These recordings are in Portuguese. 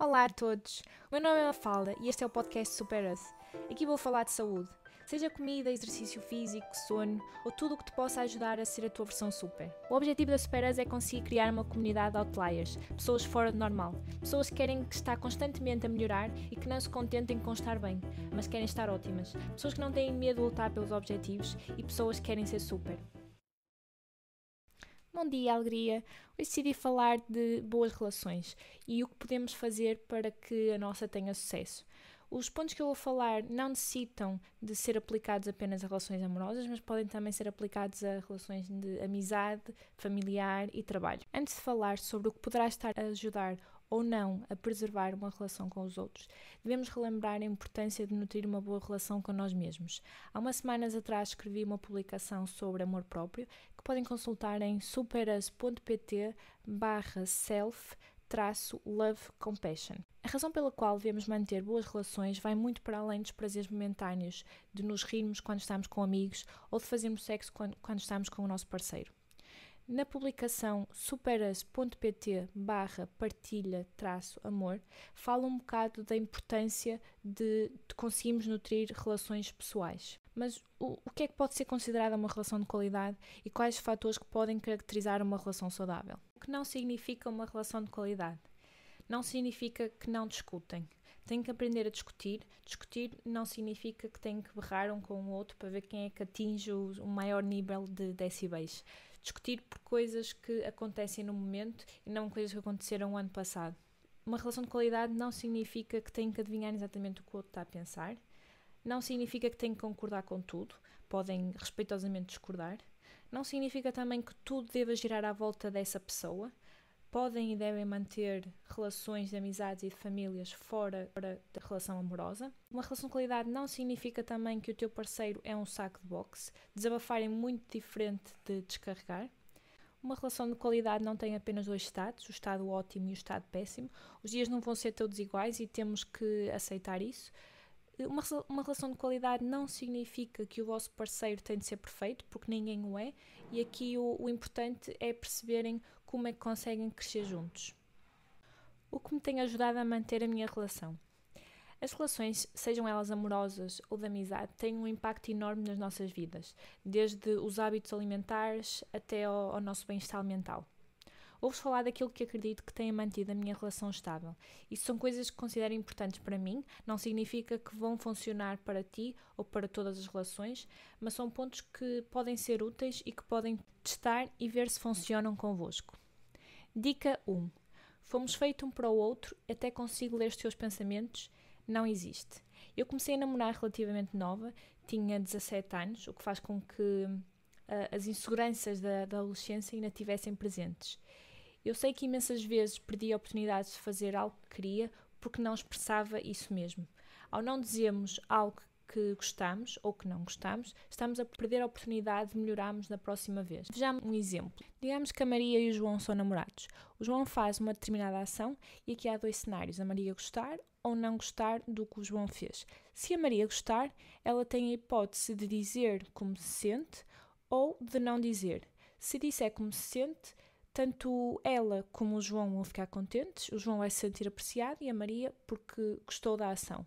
Olá a todos, o meu nome é Mafalda e este é o podcast Super Us. Aqui vou falar de saúde, seja comida, exercício físico, sono ou tudo o que te possa ajudar a ser a tua versão super. O objetivo da Super Us é conseguir criar uma comunidade de outliers, pessoas fora do normal, pessoas que querem que está constantemente a melhorar e que não se contentem com estar bem, mas querem estar ótimas, pessoas que não têm medo de lutar pelos objetivos e pessoas que querem ser super. Bom dia, alegria! Hoje decidi falar de boas relações e o que podemos fazer para que a nossa tenha sucesso. Os pontos que eu vou falar não necessitam de ser aplicados apenas a relações amorosas, mas podem também ser aplicados a relações de amizade, familiar e trabalho. Antes de falar sobre o que poderá estar a ajudar ou não a preservar uma relação com os outros. Devemos relembrar a importância de nutrir uma boa relação com nós mesmos. Há umas semanas atrás escrevi uma publicação sobre amor próprio que podem consultar em superas.pt barra self traço love compassion. A razão pela qual devemos manter boas relações vai muito para além dos prazeres momentâneos, de nos rirmos quando estamos com amigos ou de fazermos sexo quando, quando estamos com o nosso parceiro na publicação superas.pt barra partilha traço amor, fala um bocado da importância de, de conseguirmos nutrir relações pessoais. Mas o, o que é que pode ser considerada uma relação de qualidade e quais os fatores que podem caracterizar uma relação saudável? O que não significa uma relação de qualidade? Não significa que não discutem. Têm que aprender a discutir. Discutir não significa que têm que berrar um com o outro para ver quem é que atinge o, o maior nível de decibéis discutir por coisas que acontecem no momento e não coisas que aconteceram o ano passado. Uma relação de qualidade não significa que tenho que adivinhar exatamente o que o outro está a pensar, não significa que tenho que concordar com tudo, podem respeitosamente discordar, não significa também que tudo deva girar à volta dessa pessoa, podem e devem manter relações de amizades e de famílias fora da relação amorosa. Uma relação de qualidade não significa também que o teu parceiro é um saco de boxe. Desabafar é muito diferente de descarregar. Uma relação de qualidade não tem apenas dois estados, o estado ótimo e o estado péssimo. Os dias não vão ser todos iguais e temos que aceitar isso. Uma, uma relação de qualidade não significa que o vosso parceiro tem de ser perfeito, porque ninguém o é, e aqui o, o importante é perceberem como é que conseguem crescer juntos. O que me tem ajudado a manter a minha relação? As relações, sejam elas amorosas ou de amizade, têm um impacto enorme nas nossas vidas, desde os hábitos alimentares até ao, ao nosso bem-estar mental. Ouves falar daquilo que acredito que tenha mantido a minha relação estável. Isso são coisas que considero importantes para mim, não significa que vão funcionar para ti ou para todas as relações, mas são pontos que podem ser úteis e que podem testar e ver se funcionam convosco. Dica 1. Fomos feito um para o outro, até consigo ler os teus pensamentos. Não existe. Eu comecei a namorar relativamente nova, tinha 17 anos, o que faz com que uh, as inseguranças da, da adolescência ainda estivessem presentes. Eu sei que imensas vezes perdi oportunidades de fazer algo que queria porque não expressava isso mesmo. Ao não dizermos algo que gostamos ou que não gostamos, estamos a perder a oportunidade de melhorarmos na próxima vez. Vejamos um exemplo. Digamos que a Maria e o João são namorados. O João faz uma determinada ação e aqui há dois cenários: a Maria gostar ou não gostar do que o João fez. Se a Maria gostar, ela tem a hipótese de dizer como se sente ou de não dizer. Se disser como se sente, tanto ela como o João vão ficar contentes, o João vai se sentir apreciado e a Maria porque gostou da ação.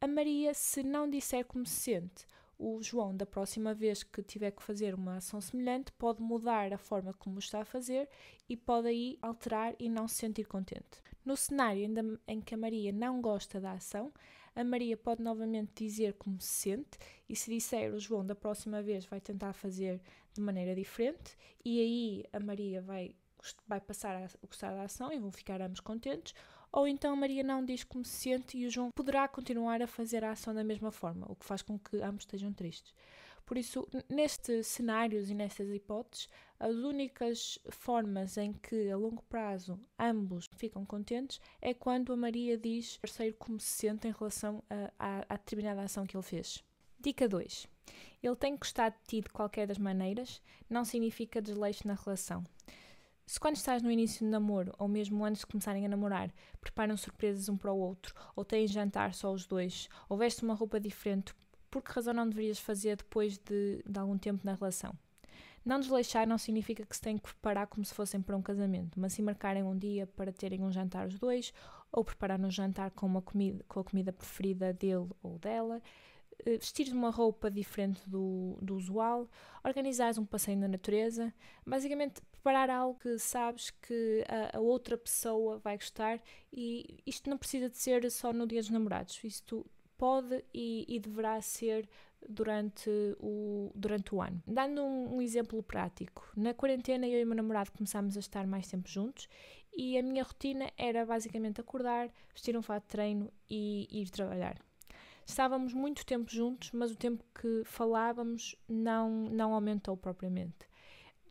A Maria, se não disser como se sente, o João, da próxima vez que tiver que fazer uma ação semelhante, pode mudar a forma como está a fazer e pode aí alterar e não se sentir contente. No cenário em que a Maria não gosta da ação, a Maria pode novamente dizer como se sente, e se disser o João da próxima vez vai tentar fazer de maneira diferente, e aí a Maria vai, vai passar a gostar da ação e vão ficar ambos contentes, ou então a Maria não diz como se sente e o João poderá continuar a fazer a ação da mesma forma, o que faz com que ambos estejam tristes. Por isso, nestes cenários e nestas hipóteses, as únicas formas em que a longo prazo ambos ficam contentes é quando a Maria diz o parceiro como se sente em relação a, a, a determinada ação que ele fez. Dica 2. Ele tem que gostar de ti de qualquer das maneiras, não significa desleixo na relação. Se quando estás no início do namoro, ou mesmo antes de começarem a namorar, preparam surpresas um para o outro, ou têm jantar só os dois, ou vestem uma roupa diferente por que razão não deverias fazer depois de, de algum tempo na relação? Não desleixar não significa que se tem que preparar como se fossem para um casamento, mas se marcarem um dia para terem um jantar os dois, ou preparar um jantar com, uma comida, com a comida preferida dele ou dela, eh, vestir uma roupa diferente do, do usual, organizares um passeio na natureza, basicamente preparar algo que sabes que a, a, outra pessoa vai gostar e isto não precisa de ser só no dia dos namorados, isto pode e, e deverá ser durante o, durante o ano. Dando um, um, exemplo prático, na quarentena eu e o meu namorado começámos a estar mais tempo juntos e a minha rotina era basicamente acordar, vestir um fato de treino e, e ir trabalhar. Estávamos muito tempo juntos, mas o tempo que falávamos não, não aumentou propriamente.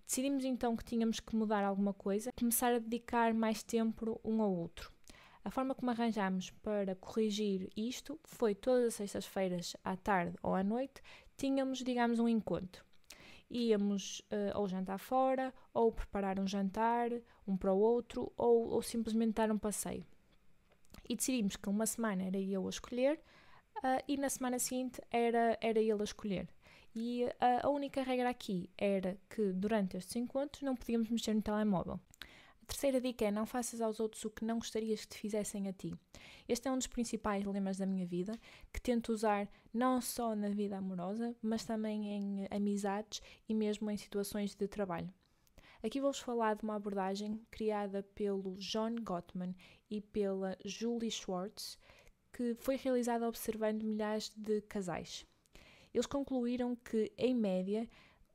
Decidimos então que tínhamos que mudar alguma coisa, começar a dedicar mais tempo um ao outro. A forma como arranjámos para corrigir isto foi todas as sextas-feiras à tarde ou à noite tínhamos, digamos, um encontro. Íamos uh, eh, ou jantar fora, ou preparar um jantar, um para o outro, ou, ou simplesmente dar um passeio. E decidimos que uma semana era eu a escolher uh, e na semana seguinte era, era ele a escolher. E eh, a, única regra aqui era que durante estes encontros não podíamos mexer no telemóvel. Terceira dica é não faças aos outros o que não gostarias que te fizessem a ti. Este é um dos principais lemas da minha vida, que tento usar não só na vida amorosa, mas também em amizades e mesmo em situações de trabalho. Aqui vou-vos falar de uma abordagem criada pelo John Gottman e pela Julie Schwartz, que foi realizada observando milhares de casais. Eles concluíram que, em média,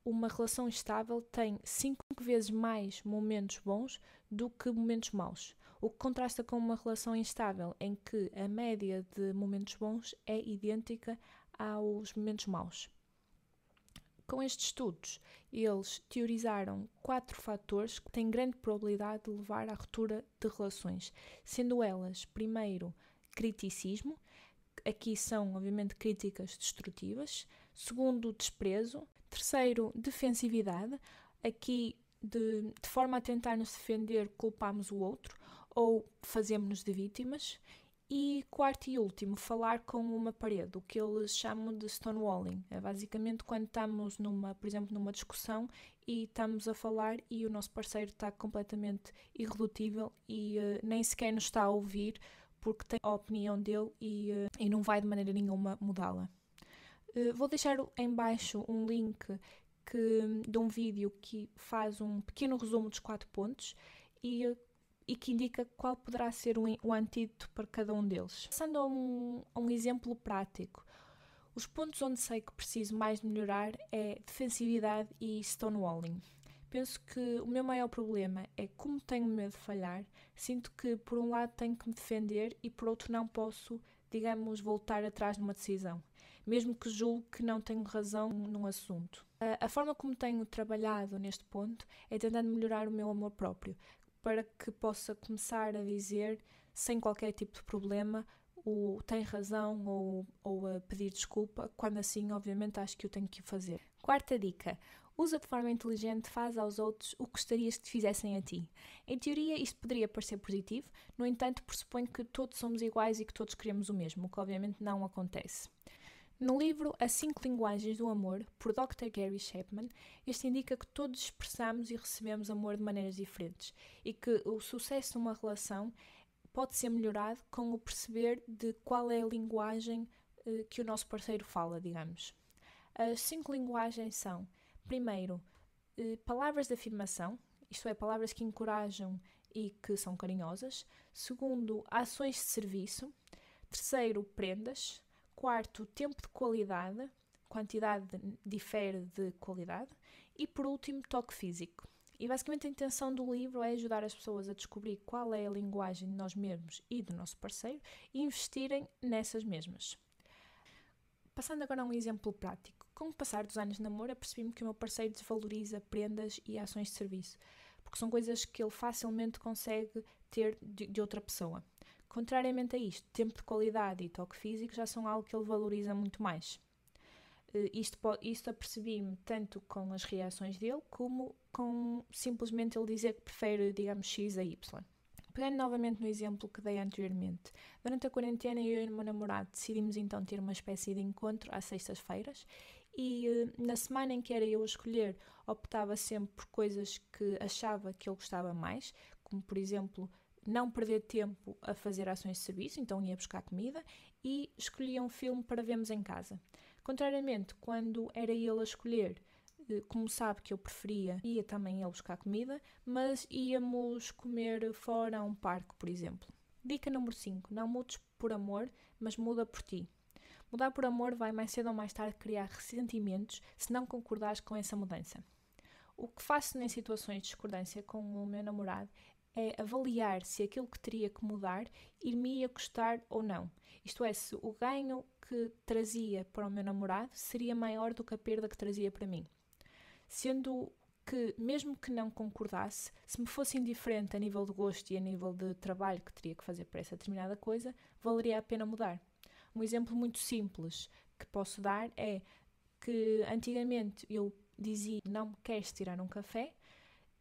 uma relação estável tem 5 vezes mais momentos bons do que momentos maus, o que contrasta com uma relação instável em que a média de momentos bons é idêntica aos momentos maus. Com estes estudos, eles teorizaram quatro fatores que têm grande probabilidade de levar à ruptura de relações, sendo elas, primeiro, criticismo, aqui são, obviamente, críticas destrutivas, segundo, desprezo, Terceiro, defensividade. Aqui, de, de forma a tentar nos defender, culpamos o outro ou fazemos-nos de vítimas. E quarto e último, falar com uma parede, o que eles chamam de stonewalling. É basicamente quando estamos numa, por exemplo, numa discussão e estamos a falar e o nosso parceiro está completamente irredutível e uh, nem sequer nos está a ouvir porque tem a opinião dele e, uh, e não vai de maneira nenhuma mudá-la. Eh, vou deixar em baixo um link que, de um vídeo que faz um pequeno resumo dos quatro pontos e, e que indica qual poderá ser o, o antídoto para cada um deles. Passando a um, a um exemplo prático, os pontos onde sei que preciso mais melhorar é defensividade e stonewalling. Penso que o meu maior problema é como tenho medo de falhar, sinto que por um lado tenho que me defender e por outro não posso digamos, voltar atrás numa decisão, mesmo que julgue que não tenho razão num assunto. A, a forma como tenho trabalhado neste ponto é tentando melhorar o meu amor próprio, para que possa começar a dizer, sem qualquer tipo de problema, o tem razão ou, ou a pedir desculpa, quando assim, obviamente, acho que eu tenho que o fazer. Quarta dica: Usa de forma inteligente, faz aos outros o que gostarias que te fizessem a ti. Em teoria, isto poderia parecer positivo, no entanto, pressupõe que todos somos iguais e que todos queremos o mesmo, o que obviamente não acontece. No livro As Cinco Linguagens do Amor, por Dr. Gary Chapman, este indica que todos expressamos e recebemos amor de maneiras diferentes e que o sucesso de uma relação pode ser melhorado com o perceber de qual é a linguagem eh, que o nosso parceiro fala, digamos. As cinco linguagens são Primeiro, eh, palavras de afirmação, isto é, palavras que encorajam e que são carinhosas. Segundo, ações de serviço. Terceiro, prendas. Quarto, tempo de qualidade. Quantidade difere de qualidade. E por último, toque físico. E basicamente a intenção do livro é ajudar as pessoas a descobrir qual é a linguagem de nós mesmos e do nosso parceiro e investirem nessas mesmas. Passando agora a um exemplo prático. Com o passar dos anos de namoro, apercebi-me que o meu parceiro desvaloriza prendas e ações de serviço, porque são coisas que ele facilmente consegue ter de, de outra pessoa. Contrariamente a isto, tempo de qualidade e toque físico já são algo que ele valoriza muito mais. Eh, isto, isto apercebi-me tanto com as reações dele como com simplesmente ele dizer que prefere, digamos, X a Y. Pegando novamente no exemplo que dei anteriormente, durante a quarentena eu e o meu namorado decidimos então ter uma espécie de encontro às sextas-feiras e eh, na semana em que era eu a escolher, optava sempre por coisas que achava que ele gostava mais, como por exemplo não perder tempo a fazer ações de serviço, então ia buscar comida e escolhia um filme para vermos em casa. Contrariamente, quando era ele a escolher, como sabe que eu preferia, ia também ele buscar comida, mas íamos comer fora a um parque, por exemplo. Dica número 5. Não mudes por amor, mas muda por ti. Mudar por amor vai mais cedo ou mais tarde criar ressentimentos se não concordares com essa mudança. O que faço em situações de discordância com o meu namorado é avaliar se aquilo que teria que mudar iria custar ou não. Isto é, se o ganho que trazia para o meu namorado seria maior do que a perda que trazia para mim sendo que, mesmo que não concordasse, se me fosse indiferente a nível de gosto e a nível de trabalho que teria que fazer para essa determinada coisa, valeria a pena mudar. Um exemplo muito simples que posso dar é que antigamente eu dizia não me queres tirar um café,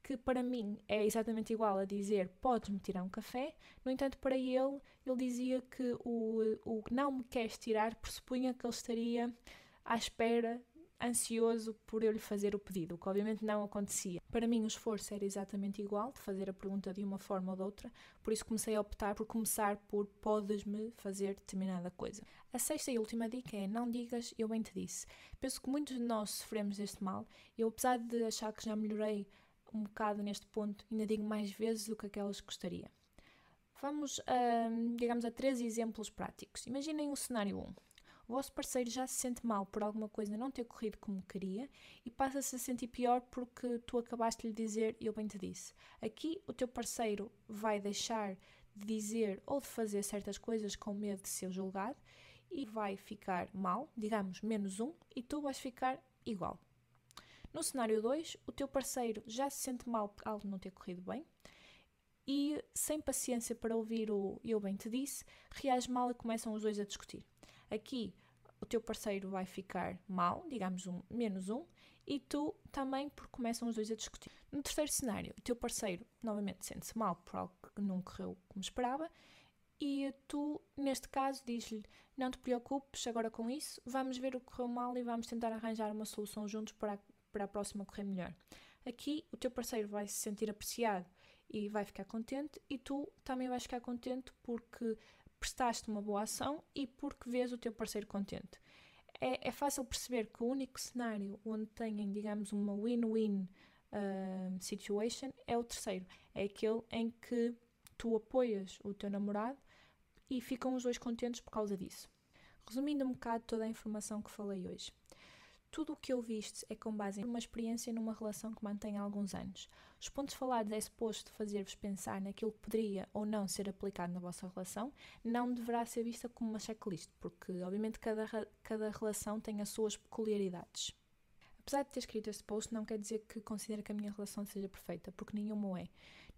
que para mim é exatamente igual a dizer podes-me tirar um café, no entanto, para ele, ele dizia que o, o não me queres tirar pressupunha que ele estaria à espera ansioso por eu lhe fazer o pedido, o que obviamente não acontecia. Para mim, o esforço era exatamente igual, de fazer a pergunta de uma forma ou de outra, por isso comecei a optar por começar por podes-me fazer determinada coisa. A sexta e última dica é não digas eu bem te disse. Penso que muitos de nós sofremos deste mal. Eu, apesar de achar que já melhorei um bocado neste ponto, ainda digo mais vezes do que aquelas que gostaria. Vamos, a, hum, digamos, a três exemplos práticos. Imaginem o cenário 1 o vosso parceiro já se sente mal por alguma coisa não ter corrido como queria e passa-se a sentir pior porque tu acabaste de lhe dizer eu bem te disse. Aqui o teu parceiro vai deixar de dizer ou de fazer certas coisas com medo de ser julgado e vai ficar mal, digamos menos um, e tu vais ficar igual. No cenário 2, o teu parceiro já se sente mal por algo não ter corrido bem e, sem paciência para ouvir o eu bem te disse, reage mal e começam os dois a discutir. Aqui o teu parceiro vai ficar mal, digamos um menos um, e tu também, porque começam os dois a discutir. No terceiro cenário, o teu parceiro novamente sente-se mal por algo que não correu como esperava, e tu, neste caso, diz-lhe: Não te preocupes agora com isso, vamos ver o que correu mal e vamos tentar arranjar uma solução juntos para a, para a próxima correr melhor. Aqui, o teu parceiro vai se sentir apreciado e vai ficar contente, e tu também vais ficar contente porque prestaste uma boa ação e porque vês o teu parceiro contente. É, é fácil perceber que o único cenário onde têm, digamos, uma win-win uh, situation é o terceiro. É aquele em que tu apoias o teu namorado e ficam os dois contentes por causa disso. Resumindo um bocado toda a informação que falei hoje. Tudo o que eu viste é com base numa experiência e numa relação que mantém há alguns anos. Os pontos falados é suposto fazer-vos pensar naquilo que poderia ou não ser aplicado na vossa relação, não deverá ser vista como uma checklist, porque obviamente cada, cada relação tem as suas peculiaridades. Apesar de ter escrito este post, não quer dizer que considere que a minha relação seja perfeita, porque nenhuma é.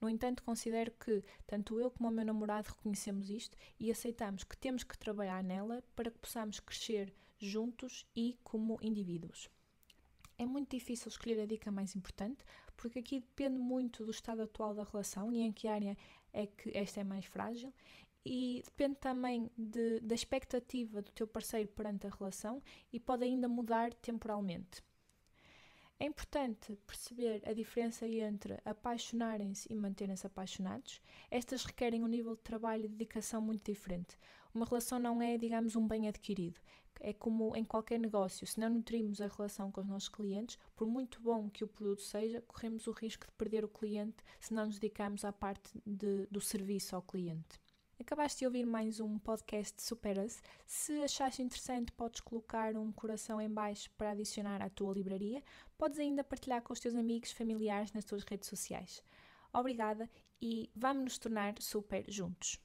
No entanto, considero que tanto eu como o meu namorado reconhecemos isto e aceitamos que temos que trabalhar nela para que possamos crescer juntos e como indivíduos. É muito difícil escolher a dica mais importante, porque aqui depende muito do estado atual da relação e em que área é que esta é mais frágil, e depende também de, da expectativa do teu parceiro perante a relação e pode ainda mudar temporalmente. É importante perceber a diferença entre apaixonarem-se e manterem-se apaixonados. Estas requerem um nível de trabalho e dedicação muito diferente. Uma relação não é, digamos, um bem adquirido. É como em qualquer negócio, se não nutrimos a relação com os nossos clientes, por muito bom que o produto seja, corremos o risco de perder o cliente se não nos dedicarmos à parte de, do serviço ao cliente. Acabaste de ouvir mais um podcast de se Se achaste interessante, podes colocar um coração em baixo para adicionar à tua livraria. Podes ainda partilhar com os teus amigos, familiares nas tuas redes sociais. Obrigada e vamos nos tornar super juntos.